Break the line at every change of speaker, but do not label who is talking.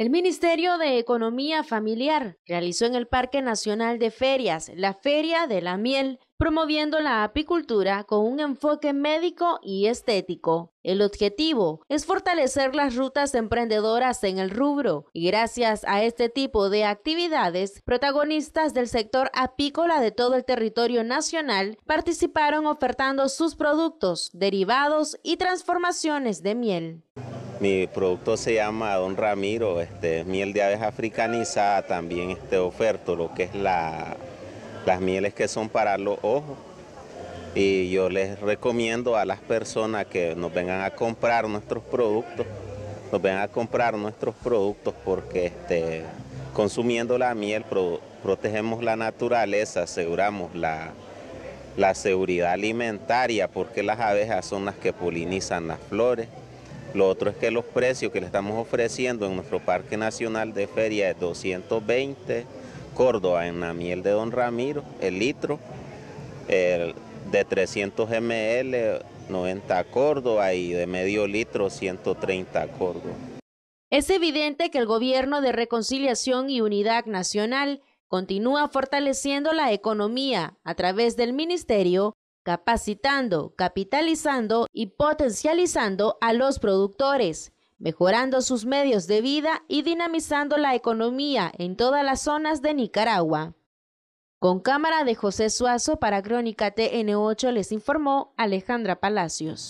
El Ministerio de Economía Familiar realizó en el Parque Nacional de Ferias la Feria de la Miel, promoviendo la apicultura con un enfoque médico y estético. El objetivo es fortalecer las rutas emprendedoras en el rubro y gracias a este tipo de actividades, protagonistas del sector apícola de todo el territorio nacional participaron ofertando sus productos, derivados y transformaciones de miel.
Mi producto se llama Don Ramiro, este, miel de abeja africanizada, también este, oferto lo que es la, las mieles que son para los ojos. Y yo les recomiendo a las personas que nos vengan a comprar nuestros productos, nos vengan a comprar nuestros productos porque este, consumiendo la miel protegemos la naturaleza, aseguramos la, la seguridad alimentaria porque las abejas son las que polinizan las flores lo otro es que los precios que le estamos ofreciendo en nuestro Parque Nacional de Feria es 220 Córdoba en la miel de Don Ramiro, el litro, de 300 ml 90 Córdoba y de medio litro 130 Córdoba.
Es evidente que el gobierno de reconciliación y unidad nacional continúa fortaleciendo la economía a través del Ministerio capacitando, capitalizando y potencializando a los productores, mejorando sus medios de vida y dinamizando la economía en todas las zonas de Nicaragua. Con cámara de José Suazo para Crónica TN8 les informó Alejandra Palacios.